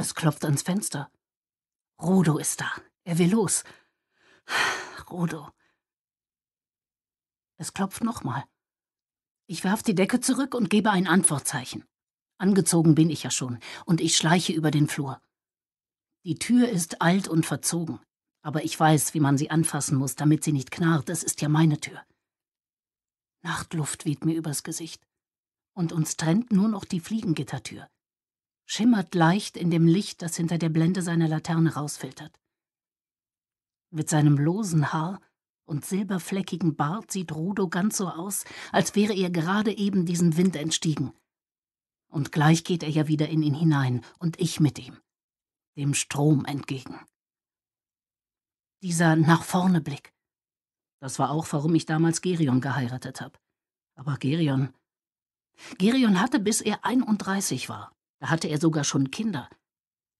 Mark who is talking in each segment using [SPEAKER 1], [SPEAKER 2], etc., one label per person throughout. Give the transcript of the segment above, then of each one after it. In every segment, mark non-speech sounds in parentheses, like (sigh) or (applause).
[SPEAKER 1] Es klopft ans Fenster. Rudo ist da. Er will los. Rudo. Es klopft nochmal. Ich werf die Decke zurück und gebe ein Antwortzeichen. Angezogen bin ich ja schon, und ich schleiche über den Flur. Die Tür ist alt und verzogen, aber ich weiß, wie man sie anfassen muss, damit sie nicht knarrt, es ist ja meine Tür. Nachtluft weht mir übers Gesicht, und uns trennt nur noch die Fliegengittertür schimmert leicht in dem Licht, das hinter der Blende seiner Laterne rausfiltert. Mit seinem losen Haar und silberfleckigen Bart sieht Rudo ganz so aus, als wäre er gerade eben diesem Wind entstiegen. Und gleich geht er ja wieder in ihn hinein und ich mit ihm, dem Strom entgegen. Dieser nach vorne Blick. Das war auch, warum ich damals Gerion geheiratet habe. Aber Gerion. Gerion hatte, bis er 31 war, da hatte er sogar schon Kinder.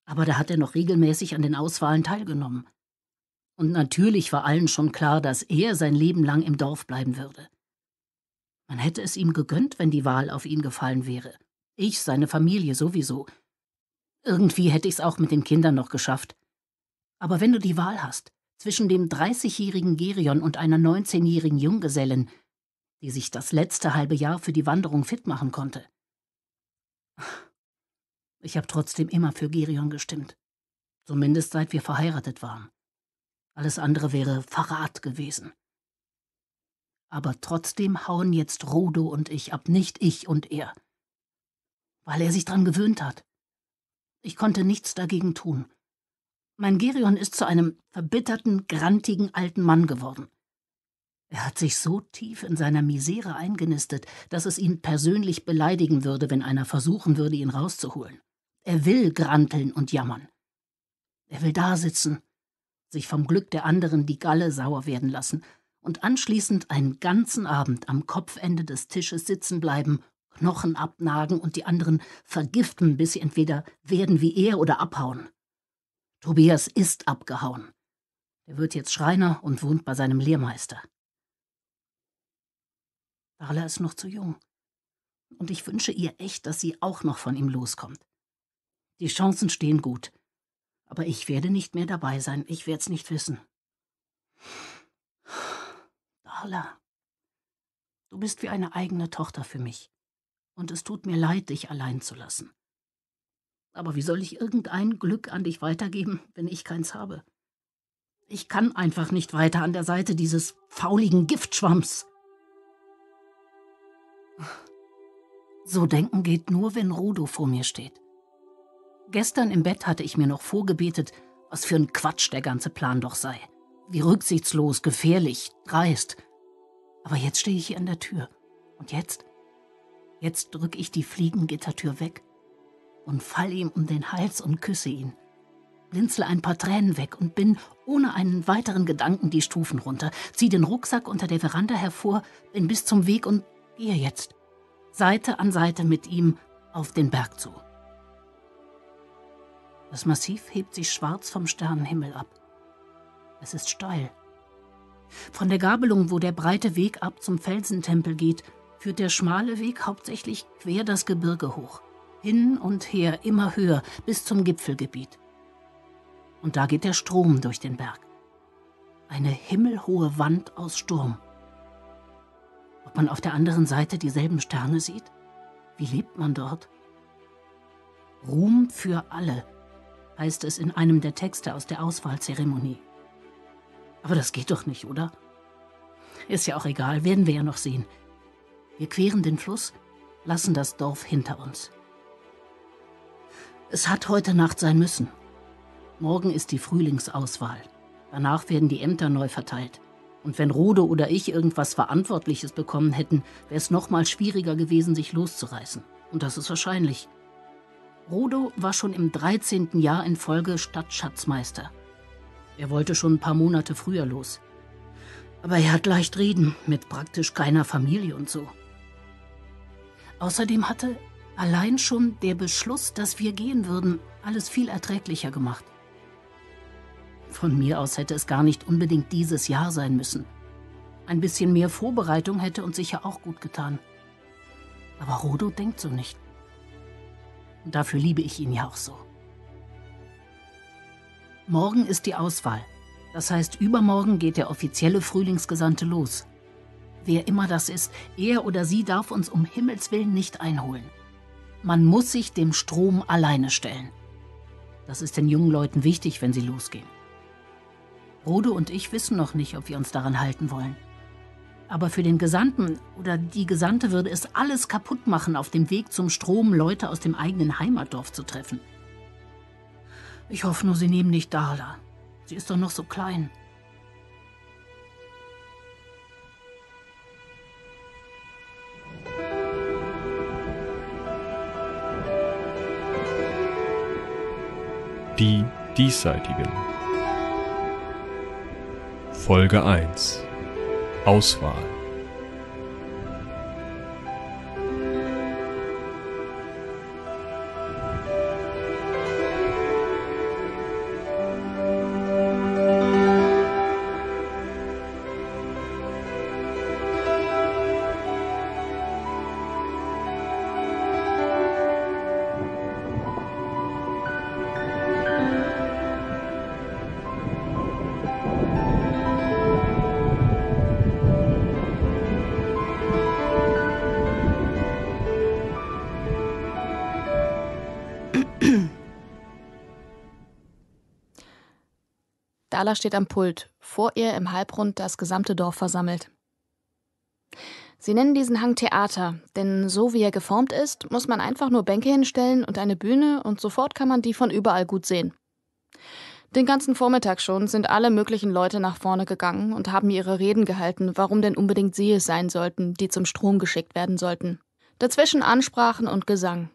[SPEAKER 1] Aber da hat er noch regelmäßig an den Auswahlen teilgenommen. Und natürlich war allen schon klar, dass er sein Leben lang im Dorf bleiben würde. Man hätte es ihm gegönnt, wenn die Wahl auf ihn gefallen wäre. Ich, seine Familie sowieso. Irgendwie hätte ich's auch mit den Kindern noch geschafft. Aber wenn du die Wahl hast, zwischen dem 30-jährigen Gerion und einer 19-jährigen Junggesellen, die sich das letzte halbe Jahr für die Wanderung fit machen konnte. Ich habe trotzdem immer für Gerion gestimmt. Zumindest seit wir verheiratet waren. Alles andere wäre Verrat gewesen. Aber trotzdem hauen jetzt Rodo und ich ab, nicht ich und er. Weil er sich dran gewöhnt hat. Ich konnte nichts dagegen tun. Mein Gerion ist zu einem verbitterten, grantigen alten Mann geworden. Er hat sich so tief in seiner Misere eingenistet, dass es ihn persönlich beleidigen würde, wenn einer versuchen würde, ihn rauszuholen. Er will granteln und jammern. Er will dasitzen, sich vom Glück der anderen die Galle sauer werden lassen und anschließend einen ganzen Abend am Kopfende des Tisches sitzen bleiben, Knochen abnagen und die anderen vergiften, bis sie entweder werden wie er oder abhauen. Tobias ist abgehauen. Er wird jetzt Schreiner und wohnt bei seinem Lehrmeister. Darla ist noch zu jung. Und ich wünsche ihr echt, dass sie auch noch von ihm loskommt. Die Chancen stehen gut. Aber ich werde nicht mehr dabei sein. Ich werde es nicht wissen. Darla, du bist wie eine eigene Tochter für mich. Und es tut mir leid, dich allein zu lassen. Aber wie soll ich irgendein Glück an dich weitergeben, wenn ich keins habe? Ich kann einfach nicht weiter an der Seite dieses fauligen Giftschwamms. So denken geht nur, wenn Rudo vor mir steht. Gestern im Bett hatte ich mir noch vorgebetet, was für ein Quatsch der ganze Plan doch sei. Wie rücksichtslos, gefährlich, dreist. Aber jetzt stehe ich hier an der Tür. Und jetzt? Jetzt drücke ich die Fliegengittertür weg und falle ihm um den Hals und küsse ihn. Blinzle ein paar Tränen weg und bin ohne einen weiteren Gedanken die Stufen runter, ziehe den Rucksack unter der Veranda hervor, bin bis zum Weg und gehe jetzt, Seite an Seite mit ihm, auf den Berg zu. Das Massiv hebt sich schwarz vom Sternenhimmel ab. Es ist steil. Von der Gabelung, wo der breite Weg ab zum Felsentempel geht, führt der schmale Weg hauptsächlich quer das Gebirge hoch, hin und her immer höher bis zum Gipfelgebiet. Und da geht der Strom durch den Berg. Eine himmelhohe Wand aus Sturm. Ob man auf der anderen Seite dieselben Sterne sieht? Wie lebt man dort? Ruhm für alle, heißt es in einem der Texte aus der Auswahlzeremonie. Aber das geht doch nicht, oder? Ist ja auch egal, werden wir ja noch sehen. Wir queren den Fluss, lassen das Dorf hinter uns. Es hat heute Nacht sein müssen. Morgen ist die Frühlingsauswahl. Danach werden die Ämter neu verteilt. Und wenn Rode oder ich irgendwas Verantwortliches bekommen hätten, wäre es nochmal schwieriger gewesen, sich loszureißen. Und das ist wahrscheinlich. Rudo war schon im 13. Jahr in Folge Stadtschatzmeister. Er wollte schon ein paar Monate früher los. Aber er hat leicht reden, mit praktisch keiner Familie und so. Außerdem hatte allein schon der Beschluss, dass wir gehen würden, alles viel erträglicher gemacht. Von mir aus hätte es gar nicht unbedingt dieses Jahr sein müssen. Ein bisschen mehr Vorbereitung hätte uns sicher auch gut getan. Aber Rodo denkt so nicht. Und dafür liebe ich ihn ja auch so. Morgen ist die Auswahl. Das heißt, übermorgen geht der offizielle Frühlingsgesandte los. Wer immer das ist, er oder sie darf uns um Himmels willen nicht einholen. Man muss sich dem Strom alleine stellen. Das ist den jungen Leuten wichtig, wenn sie losgehen. Rode und ich wissen noch nicht, ob wir uns daran halten wollen. Aber für den Gesandten oder die Gesandte würde es alles kaputt machen, auf dem Weg zum Strom Leute aus dem eigenen Heimatdorf zu treffen. Ich hoffe nur, sie nehmen nicht Dala. Sie ist doch noch so klein.
[SPEAKER 2] Die Diesseitigen Folge 1 Auswahl
[SPEAKER 3] Erler steht am Pult, vor ihr im Halbrund das gesamte Dorf versammelt. Sie nennen diesen Hang Theater, denn so wie er geformt ist, muss man einfach nur Bänke hinstellen und eine Bühne und sofort kann man die von überall gut sehen. Den ganzen Vormittag schon sind alle möglichen Leute nach vorne gegangen und haben ihre Reden gehalten, warum denn unbedingt sie es sein sollten, die zum Strom geschickt werden sollten. Dazwischen Ansprachen und Gesang.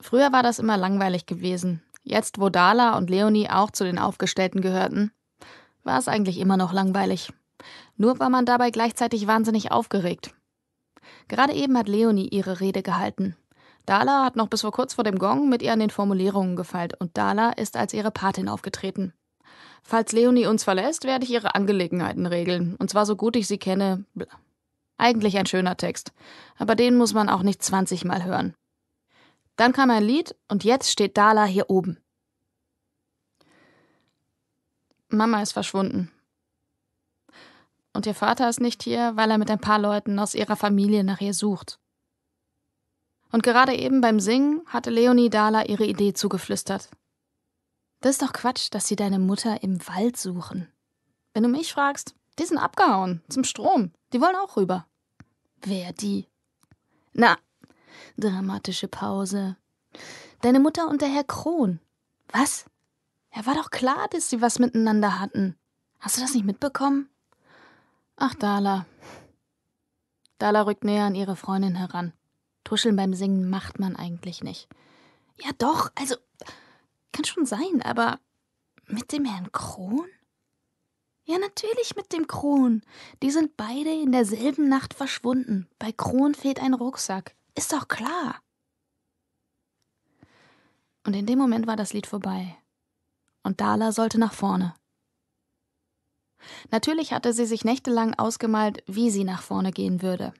[SPEAKER 3] Früher war das immer langweilig gewesen jetzt wo Dala und Leonie auch zu den Aufgestellten gehörten, war es eigentlich immer noch langweilig. Nur war man dabei gleichzeitig wahnsinnig aufgeregt. Gerade eben hat Leonie ihre Rede gehalten. Dala hat noch bis vor kurz vor dem Gong mit ihr an den Formulierungen gefeilt und Dala ist als ihre Patin aufgetreten. Falls Leonie uns verlässt, werde ich ihre Angelegenheiten regeln, und zwar so gut ich sie kenne. Eigentlich ein schöner Text, aber den muss man auch nicht 20 Mal hören. Dann kam ein Lied und jetzt steht Dala hier oben. Mama ist verschwunden. Und ihr Vater ist nicht hier, weil er mit ein paar Leuten aus ihrer Familie nach ihr sucht. Und gerade eben beim Singen hatte Leonie Dala ihre Idee zugeflüstert. Das ist doch Quatsch, dass sie deine Mutter im Wald suchen. Wenn du mich fragst, die sind abgehauen, zum Strom. Die wollen auch rüber. Wer die? Na, Dramatische Pause. Deine Mutter und der Herr Kron. Was? Ja, war doch klar, dass sie was miteinander hatten. Hast du das nicht mitbekommen? Ach, Dala. Dala rückt näher an ihre Freundin heran. Tuscheln beim Singen macht man eigentlich nicht. Ja, doch, also. Kann schon sein, aber. Mit dem Herrn Kron? Ja, natürlich mit dem Kron. Die sind beide in derselben Nacht verschwunden. Bei Kron fehlt ein Rucksack. Ist doch klar. Und in dem Moment war das Lied vorbei. Und Dala sollte nach vorne. Natürlich hatte sie sich nächtelang ausgemalt, wie sie nach vorne gehen würde.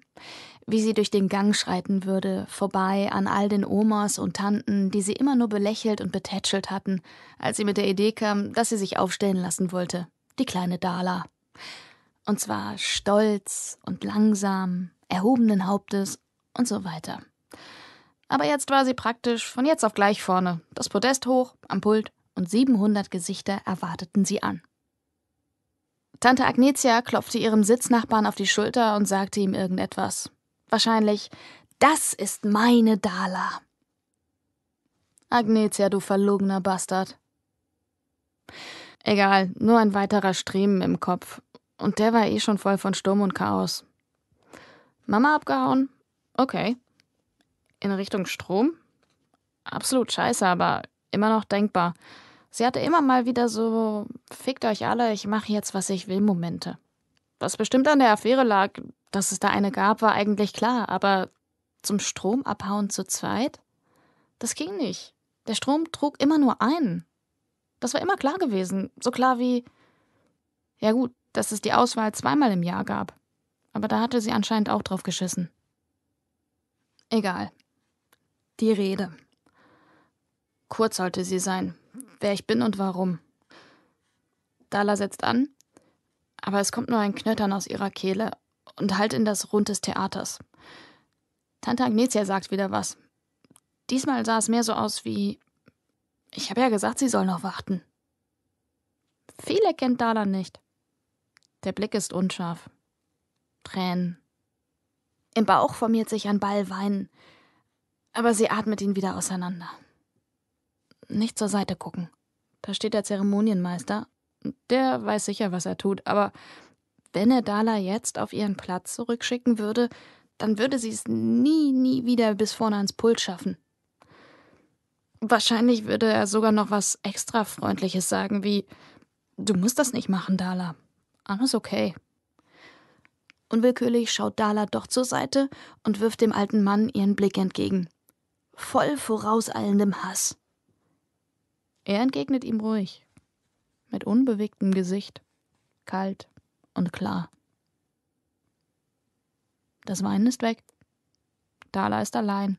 [SPEAKER 3] Wie sie durch den Gang schreiten würde, vorbei an all den Omas und Tanten, die sie immer nur belächelt und betätschelt hatten, als sie mit der Idee kam, dass sie sich aufstellen lassen wollte. Die kleine Dala. Und zwar stolz und langsam, erhobenen Hauptes und so weiter. Aber jetzt war sie praktisch von jetzt auf gleich vorne, das Podest hoch, am Pult und 700 Gesichter erwarteten sie an. Tante Agnetia klopfte ihrem Sitznachbarn auf die Schulter und sagte ihm irgendetwas. Wahrscheinlich, das ist meine Dala. Agnetia, du verlogener Bastard. Egal, nur ein weiterer Streben im Kopf. Und der war eh schon voll von Sturm und Chaos. Mama abgehauen, Okay. In Richtung Strom? Absolut scheiße, aber immer noch denkbar. Sie hatte immer mal wieder so, fickt euch alle, ich mache jetzt, was ich will, Momente. Was bestimmt an der Affäre lag, dass es da eine gab, war eigentlich klar, aber zum Strom abhauen zu zweit? Das ging nicht. Der Strom trug immer nur einen. Das war immer klar gewesen, so klar wie, ja gut, dass es die Auswahl zweimal im Jahr gab. Aber da hatte sie anscheinend auch drauf geschissen. Egal. Die Rede. Kurz sollte sie sein. Wer ich bin und warum. Dala setzt an, aber es kommt nur ein Knöttern aus ihrer Kehle und halt in das Rund des Theaters. Tante Agnetia sagt wieder was. Diesmal sah es mehr so aus wie. Ich habe ja gesagt, sie soll noch warten. Viele kennt Dala nicht. Der Blick ist unscharf. Tränen. Im Bauch formiert sich ein Ball Wein, aber sie atmet ihn wieder auseinander. Nicht zur Seite gucken. Da steht der Zeremonienmeister. Der weiß sicher, was er tut, aber wenn er Dala jetzt auf ihren Platz zurückschicken würde, dann würde sie es nie, nie wieder bis vorne ans Pult schaffen. Wahrscheinlich würde er sogar noch was extra Freundliches sagen wie: Du musst das nicht machen, Dala. Alles okay. Unwillkürlich schaut Dala doch zur Seite und wirft dem alten Mann ihren Blick entgegen. Voll vorauseilendem Hass. Er entgegnet ihm ruhig, mit unbewegtem Gesicht, kalt und klar. Das Weinen ist weg. Dala ist allein.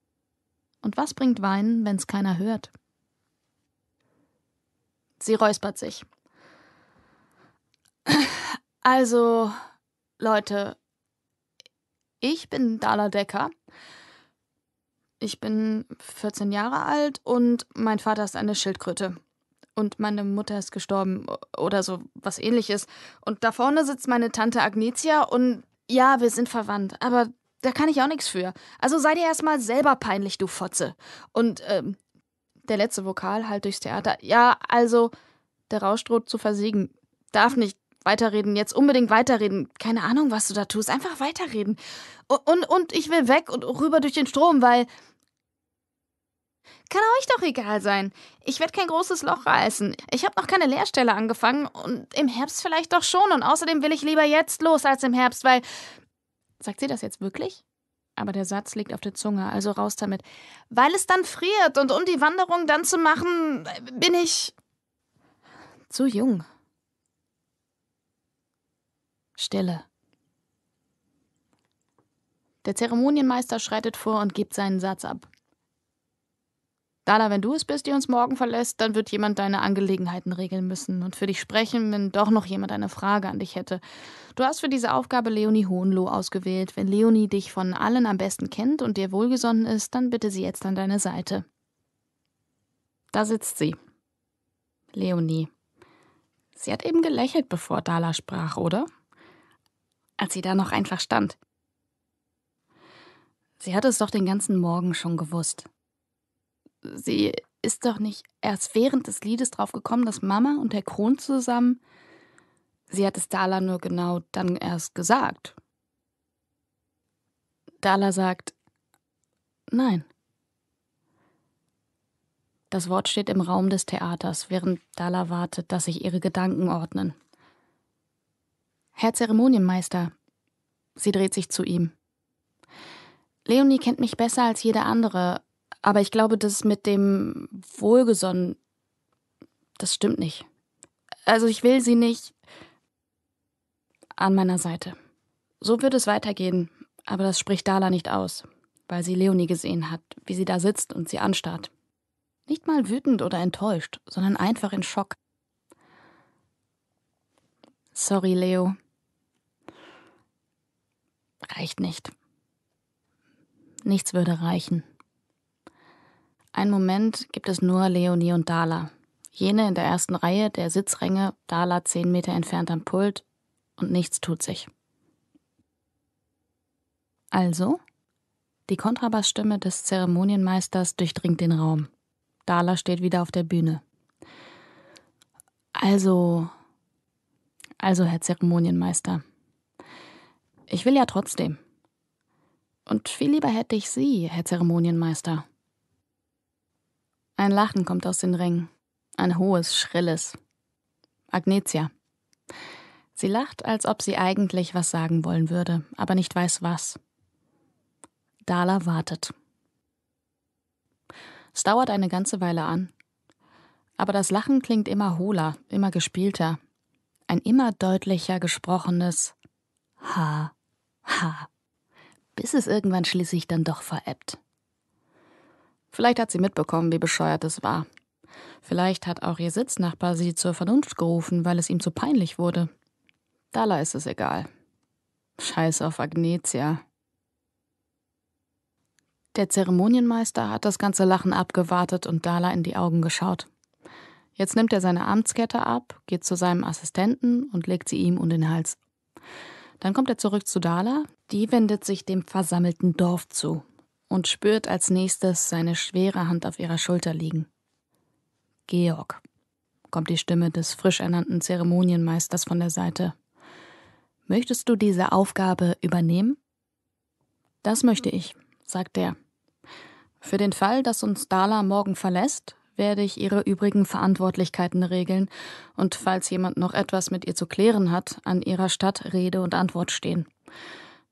[SPEAKER 3] Und was bringt Weinen, wenn's keiner hört? Sie räuspert sich. Also, Leute, ich bin Dala Decker. Ich bin 14 Jahre alt und mein Vater ist eine Schildkröte. Und meine Mutter ist gestorben oder so was ähnliches. Und da vorne sitzt meine Tante Agnetia und ja, wir sind verwandt, aber da kann ich auch nichts für. Also sei dir erstmal selber peinlich, du Fotze. Und ähm, der letzte Vokal halt durchs Theater. Ja, also der Rausch droht zu versiegen. Darf nicht, Weiterreden, jetzt unbedingt weiterreden. Keine Ahnung, was du da tust. Einfach weiterreden. Und, und, ich will weg und rüber durch den Strom, weil. Kann euch doch egal sein. Ich werde kein großes Loch reißen. Ich habe noch keine Lehrstelle angefangen und im Herbst vielleicht doch schon. Und außerdem will ich lieber jetzt los als im Herbst, weil. Sagt sie das jetzt wirklich? aber der Satz liegt auf der Zunge, also raus damit. Weil es dann friert und um die Wanderung dann zu machen, bin ich zu jung. Stille. Der Zeremonienmeister schreitet vor und gibt seinen Satz ab. Dala, wenn du es bist, die uns morgen verlässt, dann wird jemand deine Angelegenheiten regeln müssen und für dich sprechen, wenn doch noch jemand eine Frage an dich hätte. Du hast für diese Aufgabe Leonie Hohenloh ausgewählt. Wenn Leonie dich von allen am besten kennt und dir wohlgesonnen ist, dann bitte sie jetzt an deine Seite. Da sitzt sie. Leonie. Sie hat eben gelächelt, bevor Dala sprach, oder? als sie da noch einfach stand. Sie hatte es doch den ganzen Morgen schon gewusst. Sie ist doch nicht erst während des Liedes drauf gekommen, dass Mama und der Kron zusammen. Sie hat es Dala nur genau dann erst gesagt. Dala sagt: Nein. Das Wort steht im Raum des Theaters, während Dala wartet, dass sich ihre Gedanken ordnen. Herr Zeremonienmeister. Sie dreht sich zu ihm. Leonie kennt mich besser als jeder andere, aber ich glaube, das mit dem Wohlgesonnen, das stimmt nicht. Also ich will sie nicht an meiner Seite. So wird es weitergehen, aber das spricht Dala nicht aus, weil sie Leonie gesehen hat, wie sie da sitzt und sie anstarrt. Nicht mal wütend oder enttäuscht, sondern einfach in Schock. Sorry, Leo, Reicht nicht. Nichts würde reichen. Einen Moment gibt es nur Leonie und Dala. Jene in der ersten Reihe der Sitzränge, Dala zehn Meter entfernt am Pult, und nichts tut sich. Also? Die Kontrabassstimme des Zeremonienmeisters durchdringt den Raum. Dala steht wieder auf der Bühne. Also. Also, Herr Zeremonienmeister, ich will ja trotzdem. Und viel lieber hätte ich Sie, Herr Zeremonienmeister. Ein Lachen kommt aus den Ringen. Ein hohes, schrilles. Agnetia. Sie lacht, als ob sie eigentlich was sagen wollen würde, aber nicht weiß was. Dala wartet. Es dauert eine ganze Weile an. Aber das Lachen klingt immer hohler, immer gespielter. Ein immer deutlicher gesprochenes Ha. Ha, bis es irgendwann schließlich dann doch veräppt. Vielleicht hat sie mitbekommen, wie bescheuert es war. Vielleicht hat auch ihr Sitznachbar sie zur Vernunft gerufen, weil es ihm zu peinlich wurde. Dala ist es egal. Scheiß auf Agnetia. Der Zeremonienmeister hat das ganze Lachen abgewartet und Dala in die Augen geschaut. Jetzt nimmt er seine Amtskette ab, geht zu seinem Assistenten und legt sie ihm um den Hals. Dann kommt er zurück zu Dala, die wendet sich dem versammelten Dorf zu und spürt als nächstes seine schwere Hand auf ihrer Schulter liegen. Georg, kommt die Stimme des frisch ernannten Zeremonienmeisters von der Seite. Möchtest du diese Aufgabe übernehmen? Das möchte ich, sagt er. Für den Fall, dass uns Dala morgen verlässt, werde ich ihre übrigen Verantwortlichkeiten regeln und falls jemand noch etwas mit ihr zu klären hat, an ihrer Stadt Rede und Antwort stehen.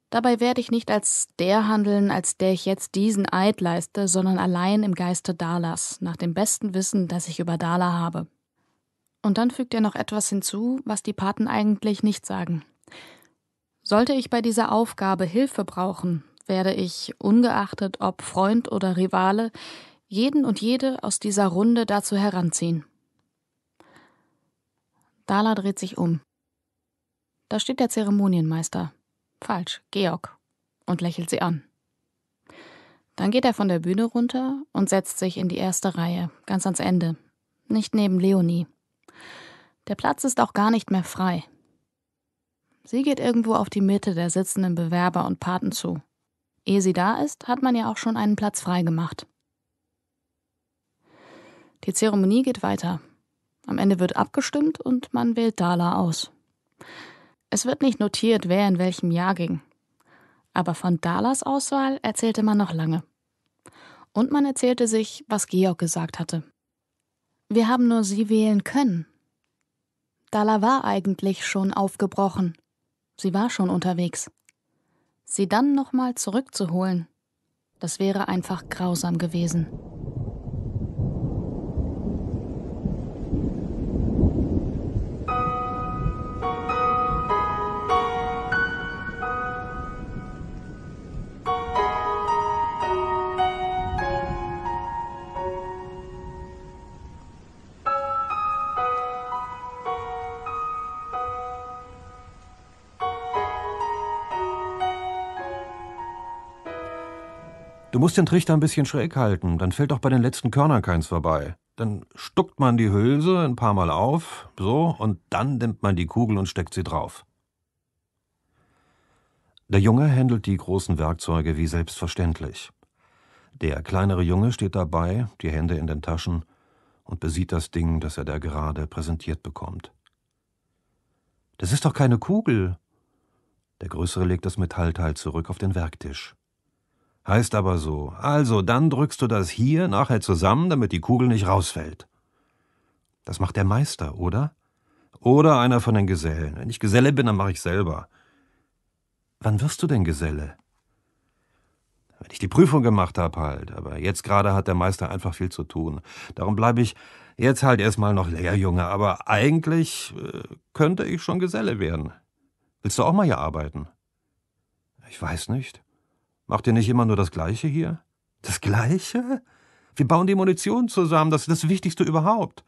[SPEAKER 3] Dabei werde ich nicht als der handeln, als der ich jetzt diesen Eid leiste, sondern allein im Geiste Dalas, nach dem besten Wissen, das ich über Dala habe. Und dann fügt er noch etwas hinzu, was die Paten eigentlich nicht sagen. Sollte ich bei dieser Aufgabe Hilfe brauchen, werde ich, ungeachtet ob Freund oder Rivale, jeden und jede aus dieser Runde dazu heranziehen. Dala dreht sich um. Da steht der Zeremonienmeister. Falsch, Georg. Und lächelt sie an. Dann geht er von der Bühne runter und setzt sich in die erste Reihe, ganz ans Ende. Nicht neben Leonie. Der Platz ist auch gar nicht mehr frei. Sie geht irgendwo auf die Mitte der sitzenden Bewerber und Paten zu. Ehe sie da ist, hat man ja auch schon einen Platz freigemacht. gemacht. Die Zeremonie geht weiter. Am Ende wird abgestimmt und man wählt Dala aus. Es wird nicht notiert, wer in welchem Jahr ging. Aber von Dalas Auswahl erzählte man noch lange. Und man erzählte sich, was Georg gesagt hatte. Wir haben nur sie wählen können. Dala war eigentlich schon aufgebrochen. Sie war schon unterwegs. Sie dann nochmal zurückzuholen, das wäre einfach grausam gewesen.
[SPEAKER 2] Du musst den Trichter ein bisschen schräg halten, dann fällt auch bei den letzten Körnern keins vorbei. Dann stuckt man die Hülse ein paar Mal auf, so, und dann nimmt man die Kugel und steckt sie drauf. Der Junge händelt die großen Werkzeuge wie selbstverständlich. Der kleinere Junge steht dabei, die Hände in den Taschen, und besieht das Ding, das er da gerade präsentiert bekommt. Das ist doch keine Kugel. Der Größere legt das Metallteil zurück auf den Werktisch. Heißt aber so, also dann drückst du das hier nachher zusammen, damit die Kugel nicht rausfällt. Das macht der Meister, oder? Oder einer von den Gesellen. Wenn ich Geselle bin, dann mache ich selber. Wann wirst du denn Geselle? Wenn ich die Prüfung gemacht habe halt, aber jetzt gerade hat der Meister einfach viel zu tun. Darum bleibe ich jetzt halt erstmal noch Lehrjunge, aber eigentlich äh, könnte ich schon Geselle werden. Willst du auch mal hier arbeiten? Ich weiß nicht. Macht ihr nicht immer nur das Gleiche hier? Das Gleiche? Wir bauen die Munition zusammen, das ist das Wichtigste überhaupt.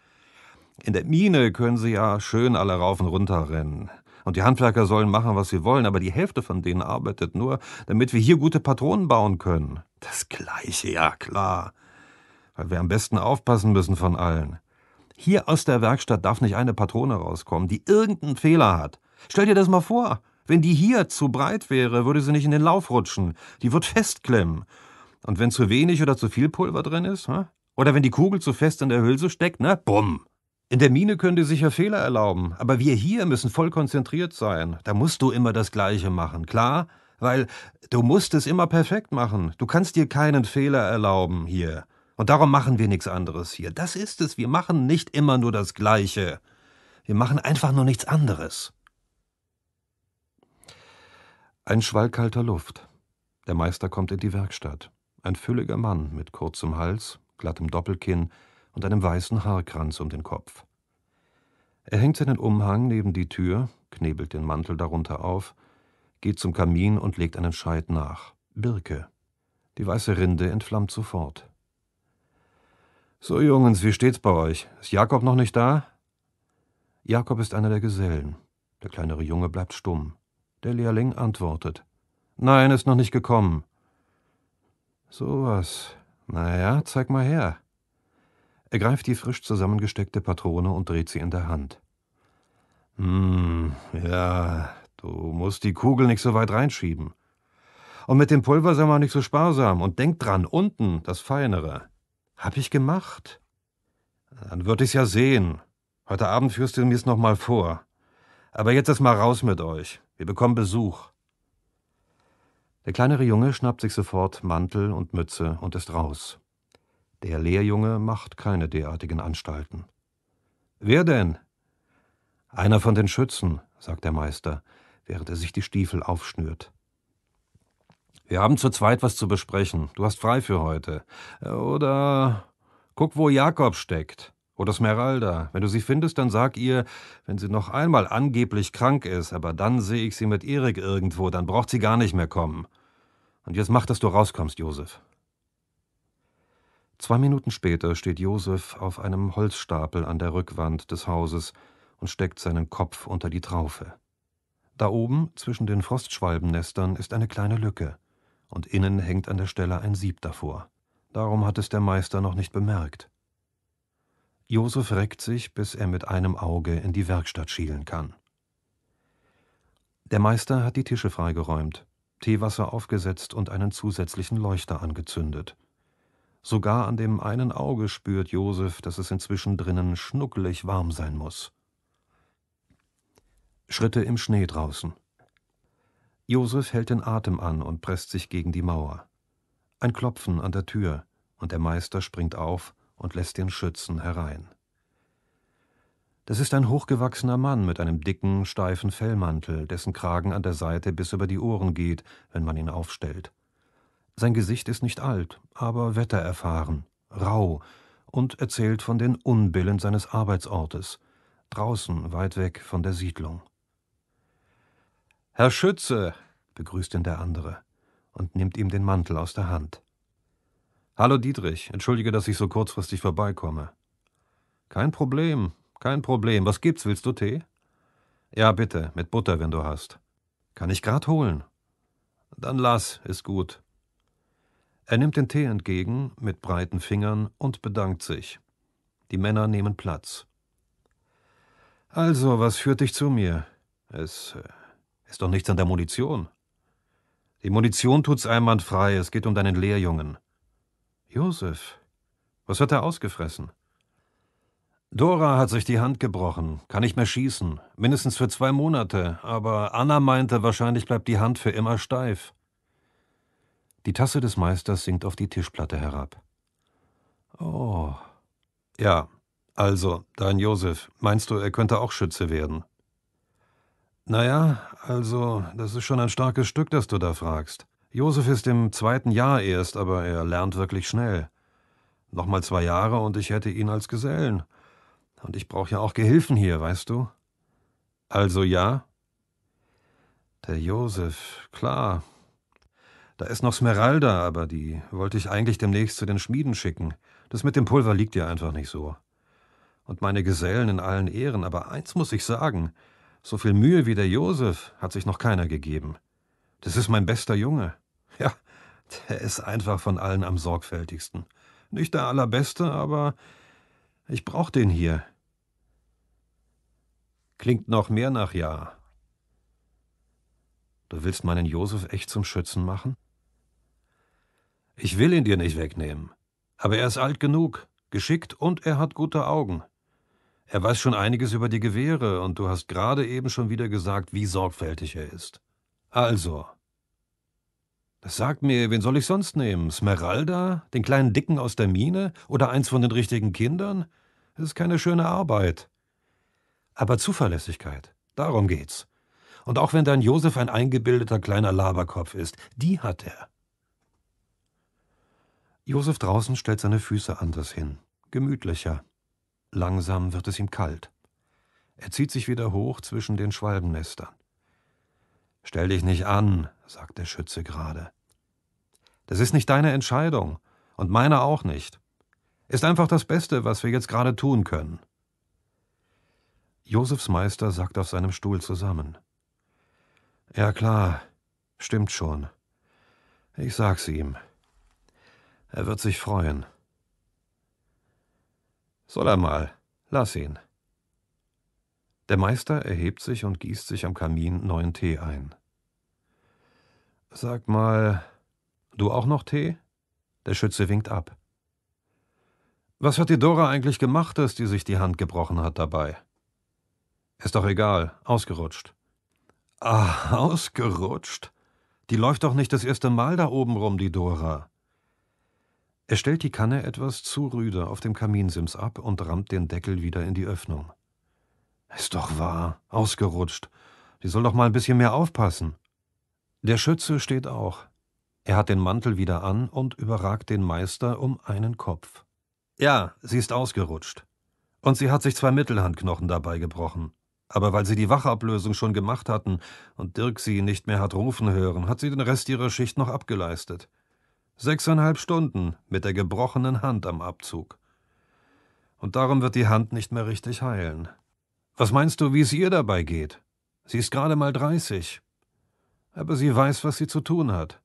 [SPEAKER 2] In der Mine können sie ja schön alle rauf und runter rennen. Und die Handwerker sollen machen, was sie wollen, aber die Hälfte von denen arbeitet nur, damit wir hier gute Patronen bauen können. Das Gleiche, ja klar. Weil wir am besten aufpassen müssen von allen. Hier aus der Werkstatt darf nicht eine Patrone rauskommen, die irgendeinen Fehler hat. Stell dir das mal vor. Wenn die hier zu breit wäre, würde sie nicht in den Lauf rutschen. Die wird festklemmen. Und wenn zu wenig oder zu viel Pulver drin ist, ne? oder wenn die Kugel zu fest in der Hülse steckt, ne? Bumm! In der Mine können die sicher Fehler erlauben, aber wir hier müssen voll konzentriert sein. Da musst du immer das Gleiche machen, klar? Weil du musst es immer perfekt machen. Du kannst dir keinen Fehler erlauben hier. Und darum machen wir nichts anderes hier. Das ist es. Wir machen nicht immer nur das Gleiche. Wir machen einfach nur nichts anderes. Ein Schwall kalter Luft. Der Meister kommt in die Werkstatt. Ein fülliger Mann mit kurzem Hals, glattem Doppelkinn und einem weißen Haarkranz um den Kopf. Er hängt seinen Umhang neben die Tür, knebelt den Mantel darunter auf, geht zum Kamin und legt einen Scheit nach. Birke. Die weiße Rinde entflammt sofort. So, Jungens, wie steht's bei euch? Ist Jakob noch nicht da? Jakob ist einer der Gesellen. Der kleinere Junge bleibt stumm. Der Lehrling antwortet. Nein, ist noch nicht gekommen. So was. Na ja, zeig mal her. Er greift die frisch zusammengesteckte Patrone und dreht sie in der Hand. Hm, ja, du musst die Kugel nicht so weit reinschieben. Und mit dem Pulver sei mal nicht so sparsam. Und denk dran, unten, das Feinere. Hab ich gemacht. Dann würd ich's ja sehen. Heute Abend führst du mir's nochmal vor. Aber jetzt erst mal raus mit euch. Wir bekommen Besuch. Der kleinere Junge schnappt sich sofort Mantel und Mütze und ist raus. Der Lehrjunge macht keine derartigen Anstalten. Wer denn? Einer von den Schützen, sagt der Meister, während er sich die Stiefel aufschnürt. Wir haben zu zweit was zu besprechen. Du hast frei für heute. Oder guck, wo Jakob steckt. Oder Smeralda. Wenn du sie findest, dann sag ihr, wenn sie noch einmal angeblich krank ist, aber dann sehe ich sie mit Erik irgendwo, dann braucht sie gar nicht mehr kommen. Und jetzt mach, dass du rauskommst, Josef. Zwei Minuten später steht Josef auf einem Holzstapel an der Rückwand des Hauses und steckt seinen Kopf unter die Traufe. Da oben, zwischen den Frostschwalbennestern, ist eine kleine Lücke, und innen hängt an der Stelle ein Sieb davor. Darum hat es der Meister noch nicht bemerkt. Josef reckt sich, bis er mit einem Auge in die Werkstatt schielen kann. Der Meister hat die Tische freigeräumt, Teewasser aufgesetzt und einen zusätzlichen Leuchter angezündet. Sogar an dem einen Auge spürt Josef, dass es inzwischen drinnen schnuckelig warm sein muss. Schritte im Schnee draußen. Josef hält den Atem an und presst sich gegen die Mauer. Ein Klopfen an der Tür, und der Meister springt auf und lässt den Schützen herein. Das ist ein hochgewachsener Mann mit einem dicken, steifen Fellmantel, dessen Kragen an der Seite bis über die Ohren geht, wenn man ihn aufstellt. Sein Gesicht ist nicht alt, aber wettererfahren, rau und erzählt von den Unbillen seines Arbeitsortes, draußen weit weg von der Siedlung. Herr Schütze, begrüßt ihn der andere und nimmt ihm den Mantel aus der Hand. Hallo Dietrich, entschuldige, dass ich so kurzfristig vorbeikomme. Kein Problem, kein Problem. Was gibt's? Willst du Tee? Ja, bitte, mit Butter, wenn du hast. Kann ich grad holen. Dann lass, ist gut. Er nimmt den Tee entgegen mit breiten Fingern und bedankt sich. Die Männer nehmen Platz. Also, was führt dich zu mir? Es äh, ist doch nichts an der Munition. Die Munition tut's einwandfrei, es geht um deinen Lehrjungen. Josef, was hat er ausgefressen? Dora hat sich die Hand gebrochen, kann nicht mehr schießen, mindestens für zwei Monate, aber Anna meinte, wahrscheinlich bleibt die Hand für immer steif. Die Tasse des Meisters sinkt auf die Tischplatte herab. Oh. Ja, also, dein Josef, meinst du, er könnte auch Schütze werden? Naja, also, das ist schon ein starkes Stück, das du da fragst. Josef ist im zweiten Jahr erst, aber er lernt wirklich schnell. Nochmal zwei Jahre und ich hätte ihn als Gesellen. Und ich brauche ja auch Gehilfen hier, weißt du? Also ja? Der Josef, klar. Da ist noch Smeralda, aber die wollte ich eigentlich demnächst zu den Schmieden schicken. Das mit dem Pulver liegt ja einfach nicht so. Und meine Gesellen in allen Ehren, aber eins muss ich sagen, so viel Mühe wie der Josef hat sich noch keiner gegeben. Das ist mein bester Junge. Der ist einfach von allen am sorgfältigsten. Nicht der allerbeste, aber ich brauch den hier. Klingt noch mehr nach Ja. Du willst meinen Josef echt zum Schützen machen? Ich will ihn dir nicht wegnehmen. Aber er ist alt genug, geschickt und er hat gute Augen. Er weiß schon einiges über die Gewehre und du hast gerade eben schon wieder gesagt, wie sorgfältig er ist. Also, Sag mir, wen soll ich sonst nehmen? Smeralda? Den kleinen Dicken aus der Mine? Oder eins von den richtigen Kindern? Es ist keine schöne Arbeit. Aber Zuverlässigkeit, darum geht's. Und auch wenn dein Josef ein eingebildeter kleiner Laberkopf ist, die hat er. Josef draußen stellt seine Füße anders hin, gemütlicher. Langsam wird es ihm kalt. Er zieht sich wieder hoch zwischen den Schwalbennestern. Stell dich nicht an, sagt der Schütze gerade. Das ist nicht deine Entscheidung und meine auch nicht. Ist einfach das Beste, was wir jetzt gerade tun können. Josefs Meister sackt auf seinem Stuhl zusammen. Ja klar, stimmt schon. Ich sag's ihm. Er wird sich freuen. Soll er mal, lass ihn. Der Meister erhebt sich und gießt sich am Kamin neuen Tee ein. Sag mal, Du auch noch Tee? Der Schütze winkt ab. Was hat die Dora eigentlich gemacht, dass die sich die Hand gebrochen hat dabei? Ist doch egal, ausgerutscht. Ah, ausgerutscht? Die läuft doch nicht das erste Mal da oben rum, die Dora. Er stellt die Kanne etwas zu rüde auf dem Kaminsims ab und rammt den Deckel wieder in die Öffnung. Ist doch wahr, ausgerutscht. Die soll doch mal ein bisschen mehr aufpassen. Der Schütze steht auch. Er hat den Mantel wieder an und überragt den Meister um einen Kopf. Ja, sie ist ausgerutscht. Und sie hat sich zwei Mittelhandknochen dabei gebrochen. Aber weil sie die Wachablösung schon gemacht hatten und Dirk sie nicht mehr hat rufen hören, hat sie den Rest ihrer Schicht noch abgeleistet. Sechseinhalb Stunden mit der gebrochenen Hand am Abzug. Und darum wird die Hand nicht mehr richtig heilen. Was meinst du, wie es ihr dabei geht? Sie ist gerade mal dreißig. Aber sie weiß, was sie zu tun hat.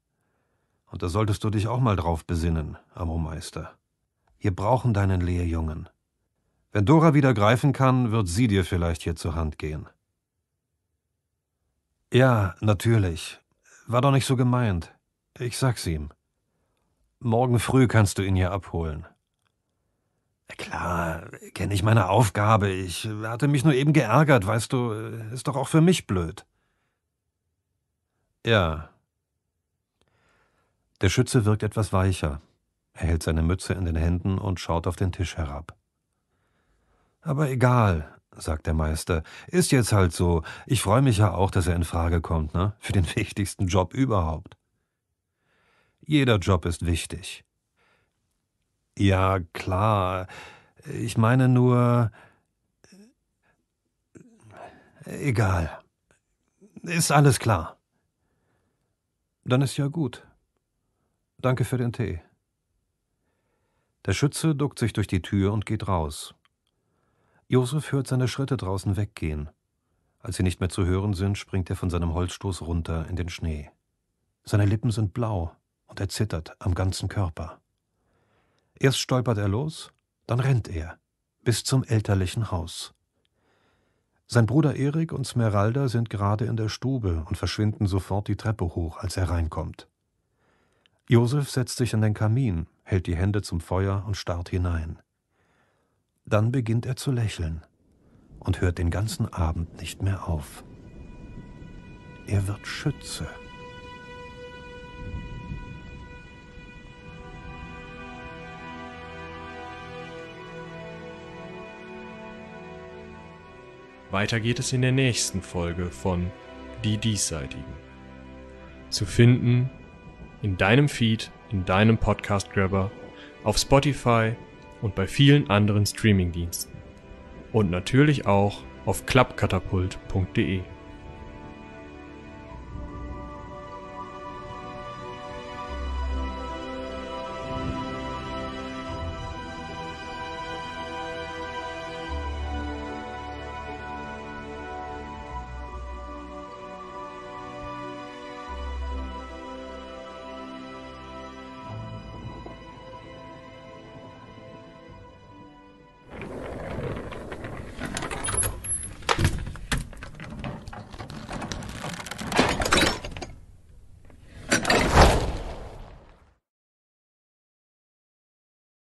[SPEAKER 2] Und da solltest du dich auch mal drauf besinnen, Ammomeister. Wir brauchen deinen Lehrjungen. Wenn Dora wieder greifen kann, wird sie dir vielleicht hier zur Hand gehen. Ja, natürlich. War doch nicht so gemeint. Ich sag's ihm. Morgen früh kannst du ihn hier abholen. Klar, kenne ich meine Aufgabe. Ich hatte mich nur eben geärgert, weißt du, ist doch auch für mich blöd. Ja, der Schütze wirkt etwas weicher. Er hält seine Mütze in den Händen und schaut auf den Tisch herab. Aber egal, sagt der Meister. Ist jetzt halt so. Ich freue mich ja auch, dass er in Frage kommt, ne? Für den (laughs) wichtigsten Job überhaupt. Jeder Job ist wichtig. Ja, klar. Ich meine nur. Egal. Ist alles klar. Dann ist ja gut. Danke für den Tee. Der Schütze duckt sich durch die Tür und geht raus. Josef hört seine Schritte draußen weggehen. Als sie nicht mehr zu hören sind, springt er von seinem Holzstoß runter in den Schnee. Seine Lippen sind blau und er zittert am ganzen Körper. Erst stolpert er los, dann rennt er bis zum elterlichen Haus. Sein Bruder Erik und Smeralda sind gerade in der Stube und verschwinden sofort die Treppe hoch, als er reinkommt. Josef setzt sich an den Kamin, hält die Hände zum Feuer und starrt hinein. Dann beginnt er zu lächeln und hört den ganzen Abend nicht mehr auf. Er wird Schütze. Weiter geht es in der nächsten Folge von Die Diesseitigen. Zu finden in deinem Feed, in deinem Podcast Grabber, auf Spotify und bei vielen anderen Streamingdiensten. Und natürlich auch auf klappkatapult.de.